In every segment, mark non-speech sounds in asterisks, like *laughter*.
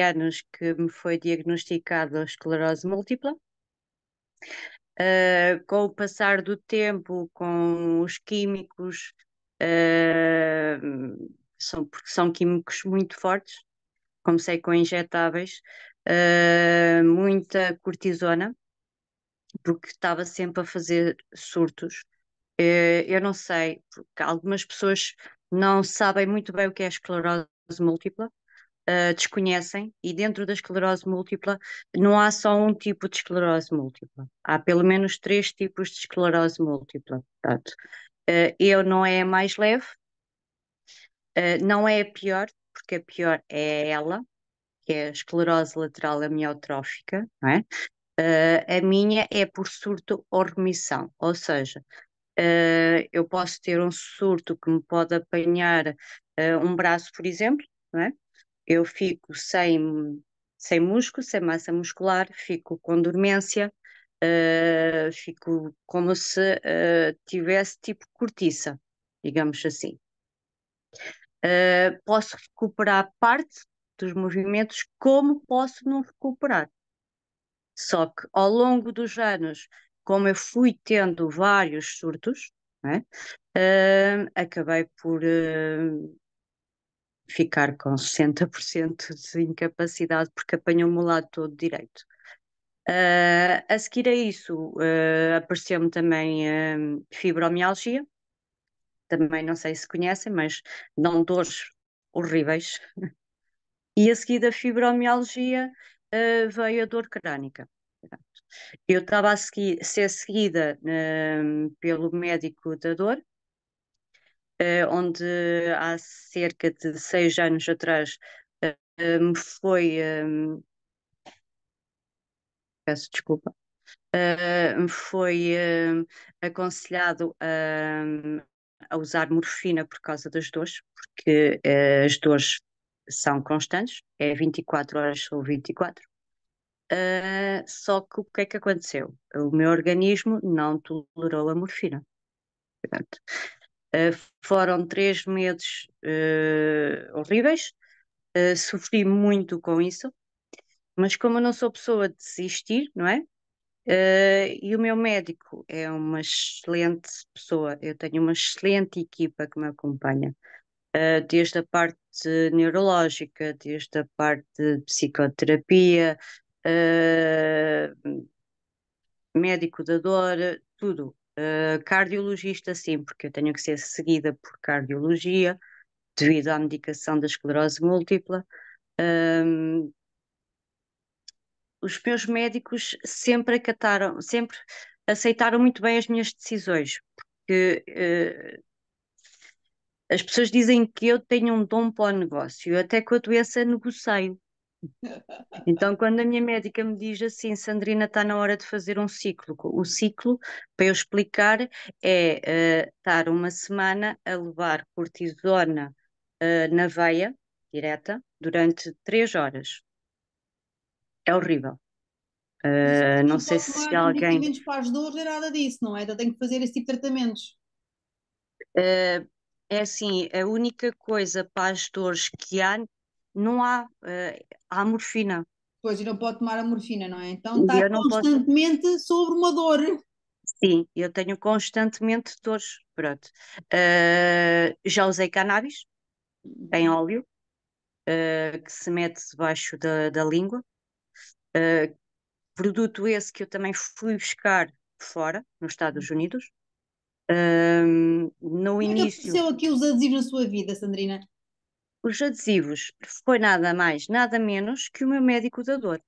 anos que me foi diagnosticada esclerose múltipla. Uh, com o passar do tempo, com os químicos, uh, são, porque são químicos muito fortes, comecei com injetáveis, uh, muita cortisona, porque estava sempre a fazer surtos. eu não sei, porque algumas pessoas não sabem muito bem o que é esclerose múltipla, uh, desconhecem, e dentro da esclerose múltipla não há só um tipo de esclerose múltipla, há pelo menos três tipos de esclerose múltipla. Portanto, uh, eu não é a mais leve, uh, não é a pior, porque a pior é ela, que é a esclerose lateral amiotrófica, não é? Uh, a minha é por surto ou remissão, ou seja, uh, eu posso ter um surto que me pode apanhar uh, um braço, por exemplo, não é? eu fico sem, sem músculo, sem massa muscular, fico com dormência, uh, fico como se uh, tivesse tipo cortiça, digamos assim. Uh, posso recuperar parte dos movimentos, como posso não recuperar. Só que ao longo dos anos, como eu fui tendo vários surtos, é? acabei por ficar com 60% de incapacidade porque apanhou-me o lado todo direito. Uh, a seguir a isso, uh, apareceu-me também uh, fibromialgia, também não sei se conhecem, mas não dores horríveis. e a seguir da fibromialgia veio a dor crânica. Eu estava a, seguir, a ser seguida pelo médico da dor, eh, onde há cerca de seis anos atrás eh, me foi. Eh, peço desculpa. me foi aconselhado a, a usar morfina por causa das dores, porque as dores são constantes, é 24 horas sobre 24. Uh, só que o que é que aconteceu? O meu organismo não tolerou a morfina. Portanto, eh, foram três meses eh, horríveis, eh, sofri muito com isso, mas como eu não sou pessoa de desistir, não é? Uh, e o meu médico é uma excelente pessoa, eu tenho uma excelente equipa que me acompanha, uh, desde a parte neurológica, desde a parte de psicoterapia, uh, médico da dor, tudo. Eh, cardiologista, sim, porque eu tenho que ser seguida por cardiologia devido à medicação da esclerose múltipla. Ehm, os meus médicos sempre acataram, sempre aceitaram muito bem as minhas decisões, porque uh, as pessoas dizem que eu tenho um dom para o negócio, até com a doença negociei então, quando a minha médica me diz assim, Sandrina, está na hora de fazer um ciclo. O ciclo, para eu explicar, é uh, estar uma semana a levar cortisona uh, na veia direta durante três horas. É horrível. Uh, não, sei se alguém. Medicamentos para as dores, é nada disso, não é? Eu então, tenho que fazer esse tipo de tratamentos. Uh, é assim, a única coisa para as dores que há não há, uh, há morfina. Pois, e não pode tomar a morfina, não é? Então está constantemente posso... sobre uma dor. Sim, eu tenho constantemente dores, pronto. Uh, já usei cannabis, bem uhum. óleo, uh, que se mete debaixo da, da língua. Uh, produto esse que eu também fui buscar fora, nos Estados uhum. Unidos. no Como início... é que apareceu aqui os adesivos na sua vida, Sandrina? Os adesivos foi nada mais, nada menos que o meu médico da dor.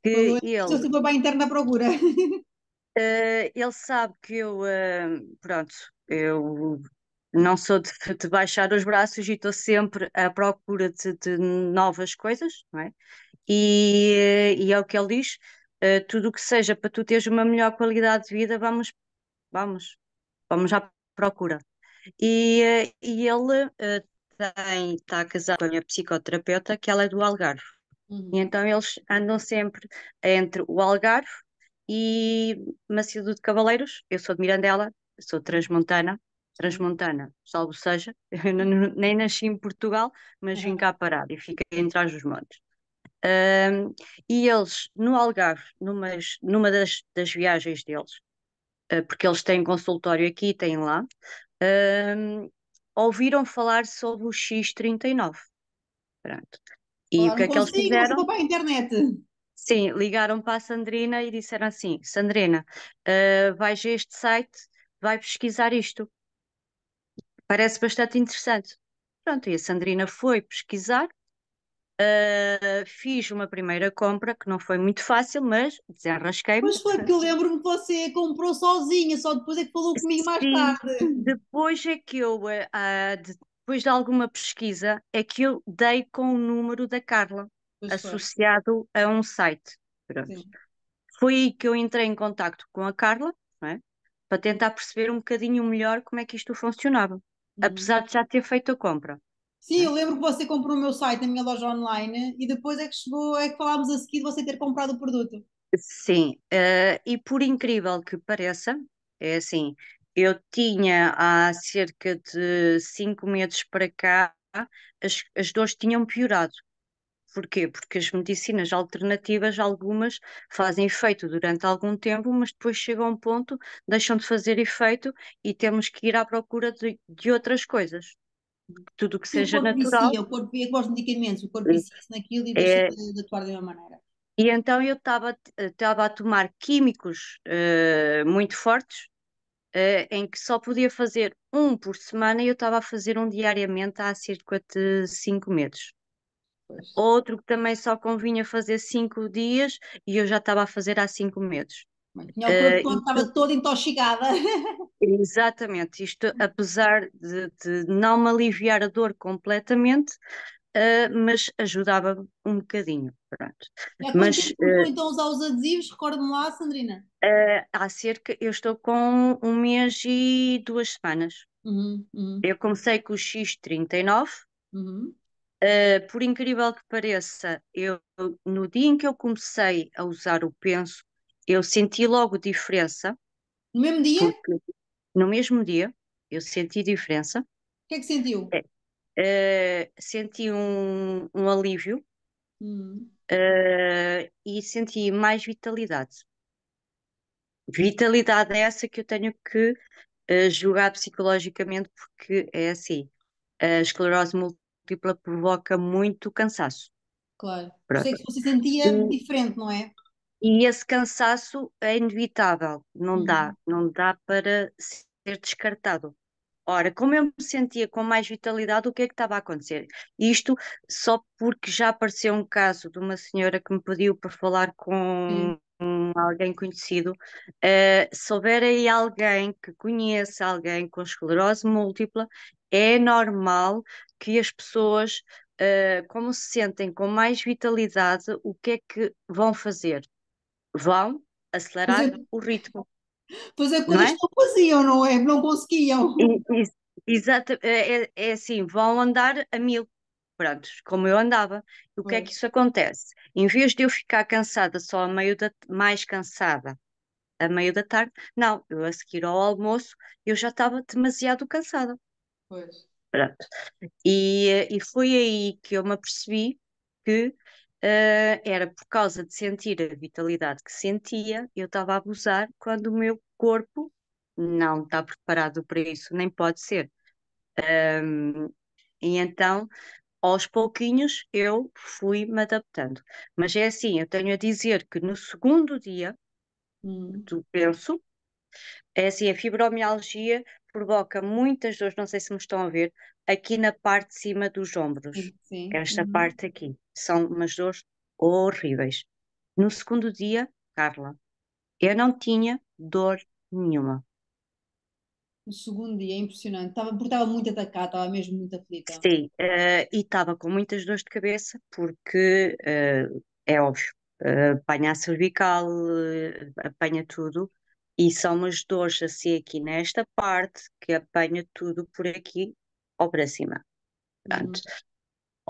Que ele, estou bem interna à procura. Uh, *laughs* ele sabe que eu, uh, pronto, eu não sou de, de, baixar os braços e estou sempre à procura de, de novas coisas, não é? E, e, é o que ele diz: uh, tudo o que seja para tu teres uma melhor qualidade de vida, vamos, vamos, vamos à procura. E, e ele tem, está casada com a minha psicoterapeuta, que ela é do Algarve. Uhum. Então eles andam sempre entre o Algarve e Macedo de Cavaleiros. Eu sou de Mirandela, sou transmontana, transmontana, salvo seja, *laughs* eu nem nasci em Portugal, mas vim uhum. cá parar e fiquei entre os montes. Um, e eles, no Algarve, numas, numa das, das viagens deles, ah, porque eles têm consultório aqui e têm lá, um, ouviram falar sobre o X39. Pronto. E o que é que eles fizeram? Para a internet. Sim, ligaram para a Sandrina e disseram assim: Sandrina, uh, vais a este site, vai pesquisar isto. Parece bastante interessante. Pronto, e a Sandrina foi pesquisar Uh, fiz uma primeira compra que não foi muito fácil, mas desenrasquei-me. Mas foi que eu lembro-me que você comprou sozinha, só depois é que falou comigo Sim, mais tarde. Depois é que eu, uh, depois de alguma pesquisa, é que eu dei com o número da Carla pois associado foi. a um site. Foi aí que eu entrei em contato com a Carla é? para tentar perceber um bocadinho melhor como é que isto funcionava, uhum. apesar de já ter feito a compra. Sim, né? eu lembro que você comprou o meu site na minha loja online e depois é que chegou, é que falámos a seguir de você ter comprado o produto. Sim, uh, e por incrível que pareça, é assim, eu tinha há cerca de cinco meses para cá, as, as dores tinham piorado. Porquê? Porque as medicinas alternativas, algumas, fazem efeito durante algum tempo, mas depois chegam a um ponto, deixam de fazer efeito e temos que ir à procura de, de outras coisas tudo que seja o natural. Vicia, é o corpo é os medicamentos, o corpo vicia-se naquilo e é deixa é... de, atuar de uma maneira. E então eu estava a tomar químicos uh, muito fortes, uh, em que só podia fazer um por semana e eu estava a fazer um diariamente há cerca de cinco meses. Pois. Outro que também só convinha fazer cinco dias e eu já estava a fazer há cinco meses. Tinha o produtor eh, uh, estava toda intoxicada. *laughs* Exatamente, isto apesar de, de, não me aliviar a dor completamente, uh, mas ajudava um bocadinho, pronto. É, mas, uh, então usar os adesivos, recorda-me lá, Sandrina. Uh, há cerca, eu estou com um mês e duas semanas. Uhum, uhum. Eu comecei com o X39, uhum. Uh, por incrível que pareça, eu, no dia em que eu comecei a usar o penso, eu senti logo diferença. No mesmo dia? No mesmo dia, eu senti diferença. O que é que sentiu? Uh, senti um, um alívio hum. uh, e senti mais vitalidade. Vitalidade é essa que eu tenho que uh, julgar psicologicamente, porque é assim: a esclerose múltipla provoca muito cansaço. Claro. É Pronto. Sei que você sentia diferente, não é? E esse cansaço é inevitável, não dá, uhum. não dá para ser descartado. Ora, como eu me sentia com mais vitalidade, o que é que estava a acontecer? Isto só porque já apareceu um caso de uma senhora que me pediu para falar com alguém conhecido. Uh, se houver aí alguém que conheça alguém com esclerose múltipla, é normal que as pessoas, uh, como se sentem com mais vitalidade, o que é que vão fazer? vão acelerar é. o ritmo. Pois é, quando não, é? não faziam, não é? Não conseguiam. Exato, é, é, é assim, vão andar a mil, pronto, como eu andava. E o que é que isso acontece? Em vez de eu ficar cansada só a meio da, mais cansada a meio da tarde, não, eu a seguir ao almoço eu já estava demasiado cansada. Pois. Pronto. E, e foi aí que eu me apercebi que uh, era por causa de sentir a vitalidade que sentia, eu estava a abusar quando o meu corpo não está preparado para isso, nem pode ser. Um, ah, e então, aos pouquinhos, eu fui me adaptando. Mas é assim, eu tenho a dizer que no segundo dia hum. do penso, é assim, a fibromialgia provoca muitas dores, não sei se me estão a ver, aqui na parte de cima dos ombros. Sim. Esta uhum. parte aqui. São umas dores horríveis. No segundo dia, Carla, eu não tinha dor nenhuma. No segundo dia, é impressionante. Estava, porque estava muito atacada, estava mesmo muito aflita. Sim, uh, e estava com muitas dores de cabeça, porque uh, é óbvio, uh, apanha a cervical, apanha tudo, e são umas dores assim aqui nesta parte, que apanha tudo por aqui ou para cima. uhum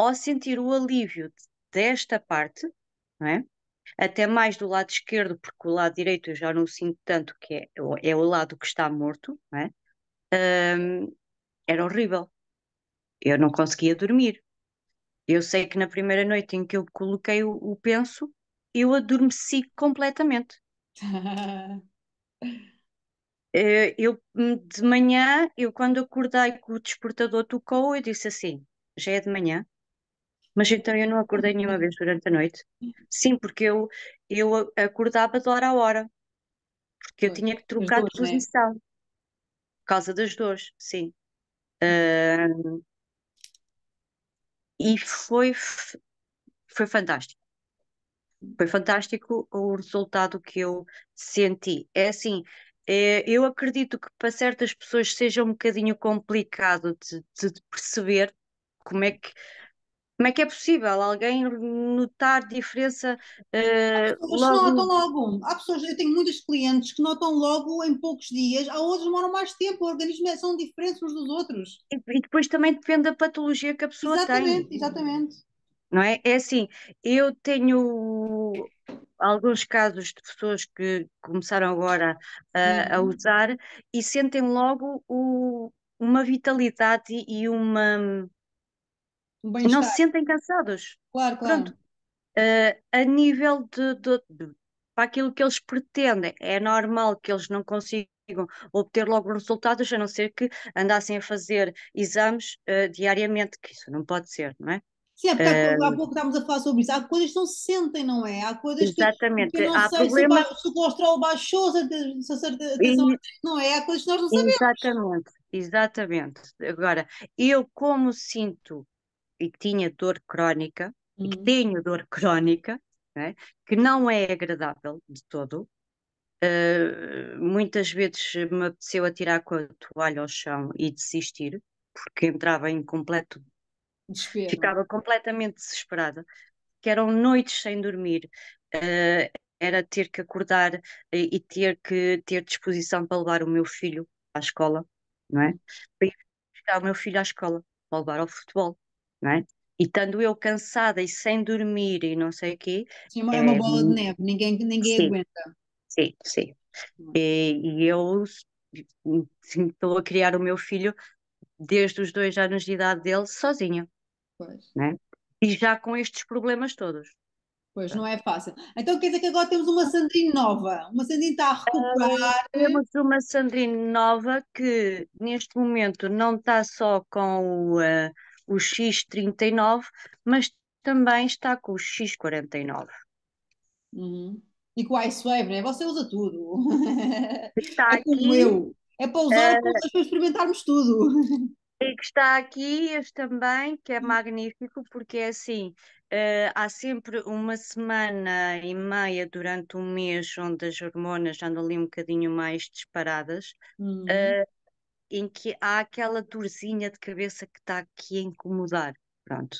ao sentir o alívio desta parte, não é? até mais do lado esquerdo, porque o lado direito eu já não sinto tanto, que é, é o lado que está morto, não é? Um, era horrível. Eu não conseguia dormir. Eu sei que na primeira noite em que eu coloquei o, o penso, eu adormeci completamente. *laughs* Eh, eu hum, de manhã, eu quando acordei que o despertador tocou, eu disse assim: já é de manhã, mas então eu não acordei nenhuma vez durante a noite. Sim, porque eu, eu acordava de hora a hora. Porque eu tinha que trocar de é? posição. Né? Por causa das dores, sim. Uh, e foi, foi fantástico. Foi fantástico o resultado que eu senti. É assim, é, eu acredito que para certas pessoas seja um bocadinho complicado de, de perceber como é que como é que é possível alguém notar diferença uh, eh, As logo... notam logo. Há pessoas, eu tenho muitos clientes que notam logo em poucos dias, há outros que demoram mais tempo, o organismo é, são diferentes uns dos outros. E, e, depois também depende da patologia que a pessoa exatamente, tem. Exatamente, exatamente. Não é? É assim, eu tenho alguns casos de pessoas que começaram agora a, a uhum. usar e sentem logo o, uma vitalidade e uma um não se sentem cansados. Claro, claro. Pronto. Uh, a nível de, de, de, para aquilo que eles pretendem, é normal que eles não consigam obter logo resultados, a não ser que andassem a fazer exames uh, diariamente, que isso não pode ser, não é? Sim, é porque uh, há ehm, pouco estávamos a falar sobre isso. Há coisas que não se sentem, não é? Há coisas exatamente. que, não há sei problema... se, se o colesterol baixou, se a certeza não é? Há coisas que nós não sabemos. Exatamente, exatamente. Agora, eu como sinto e que tinha dor crónica, uhum. e que hum. tenho dor crónica, né? que não é agradável de todo. Uh, muitas vezes me apeteceu atirar com a toalha ao chão e desistir, porque entrava em completo. Desespero. Ficava completamente desesperada, que eram noites sem dormir, uh, era ter que acordar e, e ter que ter disposição para levar o meu filho à escola, não é? Hum. Para ir buscar o meu filho à escola, para levar ao futebol, não é? E estando eu cansada e sem dormir e não sei o quê. Sim, é uma eh, bola de neve, ninguém, ninguém sim, aguenta. Sim, sim. Hum. E, e eu estou a criar o meu filho desde os dois anos de idade dele sozinha. Pois. Né? E já com estes problemas todos. Pois, não é fácil. Então quer dizer que agora temos uma Sandrine nova. Uma Sandrine está a recuperar. Uh, temos uma Sandrine nova que neste momento não está só com o, uh, o X39, mas também está com o X49. Uhum. E com o né? você usa tudo. Está *laughs* é como aqui, eu. É para usar uh, para experimentarmos tudo. *laughs* E que está aqui este também, que é magnífico, porque é assim, Uh, há sempre uma semana e meia durante o um mês onde as hormonas andam ali um bocadinho mais disparadas. Uhum. Uh, em que há aquela dorzinha de cabeça que está aqui a incomodar. Pronto,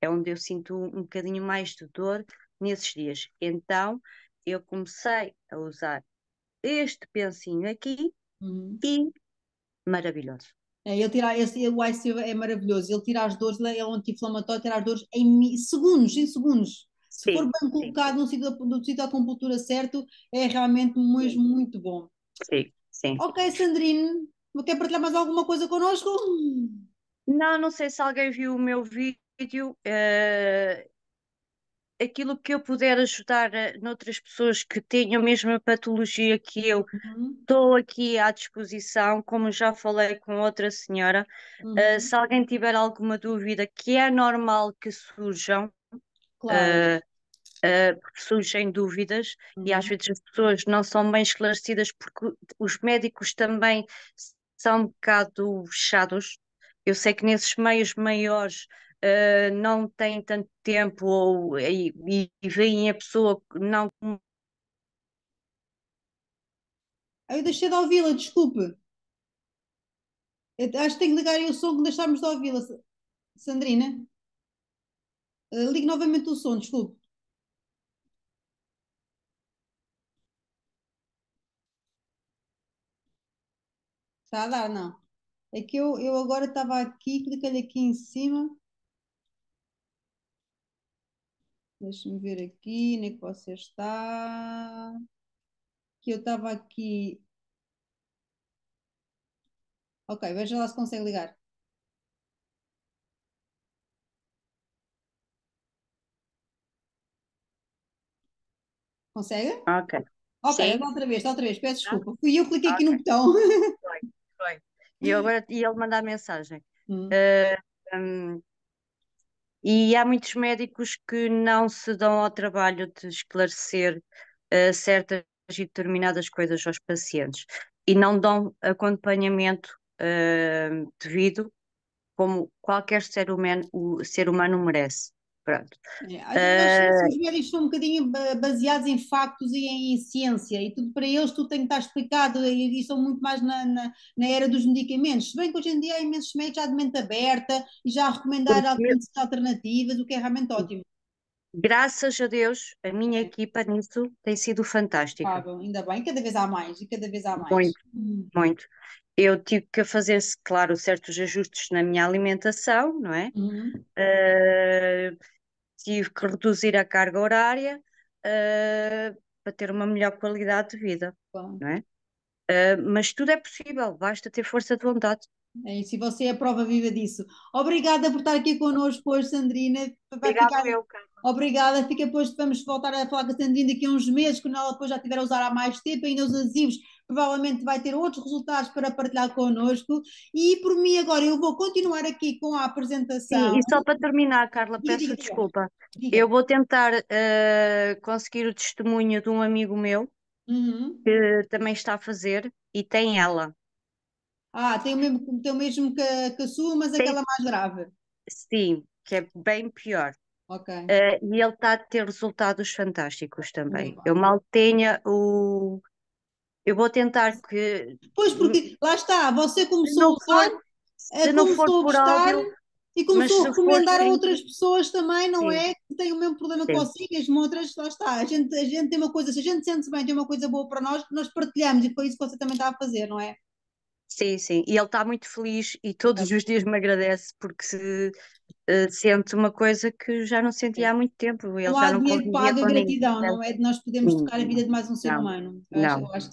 é onde eu sinto um, bocadinho mais de dor nesses dias. Então, eu comecei a usar este pensinho aqui uhum. e maravilhoso. É, ele tira, esse, o ICU é maravilhoso, ele tira as dores, ele é um anti-inflamatório, tira as dores em segundos, em segundos. Se sim, for bem colocado sim. no sítio, da, no da acupuntura certo, é realmente mesmo muito bom. Sim, sim. Ok, Sandrine, quer partilhar mais alguma coisa connosco? Não, não sei se alguém viu o meu vídeo. Uh, aquilo que eu puder ajudar eh, noutras pessoas que tenham a mesma patologia que eu, uhum. estou uhum. aqui à disposição, como já falei com outra senhora. Eh, uhum. Uh, se alguém tiver alguma dúvida, que é normal que surjam. Claro. Uh, Uh, porque surgem dúvidas uhum. e às uhum. vezes as pessoas não são bem esclarecidas porque os médicos também são um bocado fechados. Eu sei que nesses meios maiores uh, não têm tanto tempo ou, e, e veem a pessoa não. Ah, eu deixei de ouvi-la, desculpe. Eu acho que tenho que ligar o som que deixámos de ouvi-la, Sandrina. Uh, ligue novamente o som, desculpe. Está a dar, não. É que eu, eu agora estava aqui, cliquei aqui em cima. Deixa-me ver aqui, onde é que você está. Que eu estava aqui. Ok, veja lá se consegue ligar. Consegue? Ok. Ok, outra vez, outra vez, peço desculpa. Ah. Fui eu cliquei okay. aqui no botão. *laughs* bem. E, hum. agora, e ele manda a mensagem. Uh, um, ah, hum, e há muitos médicos que não se dão ao trabalho de esclarecer uh, certas e determinadas coisas aos pacientes e não dão acompanhamento uh, devido como qualquer ser humano, o ser humano merece. Pronto. É, uh... Os médicos são um bocadinho baseados em factos e em ciência, e tudo para eles tudo tem que estar explicado, e estão muito mais na, na, na, era dos medicamentos. Se bem que hoje em dia há imensos médicos já de mente aberta e já a recomendar algumas alternativas, o que é realmente ótimo. Graças a Deus, a minha é. equipa nisso tem sido fantástica. Ah, ainda bem, cada vez há mais, e cada vez há mais. Muito, hum. muito eu tive que fazer, claro, certos ajustes na minha alimentação, não é? Uhum. Uh, tive que reduzir a carga horária uh, para ter uma melhor qualidade de vida. Bom. Não é? Uh, mas tudo é possível, basta ter força de vontade. É isso, e você é a prova viva disso. Obrigada por estar aqui connosco hoje, Sandrina. Obrigada, ficar... eu, Obrigada, fica depois, vamos voltar a falar com a Sandrina daqui a uns meses, quando ela depois já estiver a usar há mais tempo, ainda os adesivos provavelmente vai ter outros resultados para partilhar connosco. E por mim, agora eu vou continuar aqui com a apresentação. Sim, e só para terminar, Carla, peço diga, desculpa. Diga. Eu vou tentar uh, conseguir o testemunho de um amigo meu uhum. que também está a fazer e tem ela. Ah, tem o mesmo, tem o mesmo que, que a sua, mas tem... aquela mais grave. Sim, que é bem pior. Ok. Uh, e ele está a ter resultados fantásticos também. Eu mal tenha o eu vou tentar que. Pois, porque hum, lá está, você começou a usar eh, se não for por algo, e começou a recomendar a outras pessoas também, não Sim. é? Que têm o mesmo problema Sim. consigo, as outras, lá está. A gente, a gente tem uma coisa, se a gente sente-se bem, tem uma coisa boa para nós, nós partilhamos e foi isso que você também está a fazer, não é? Sim, sim, e ele está muito feliz e todos é. os dias me agradece porque se, uh, sente uma coisa que já não sentia há muito tempo. Ele não já há não dinheiro gratidão, ninguém. não é? De nós podemos tocar a vida de mais um ser não, humano. Não, acho,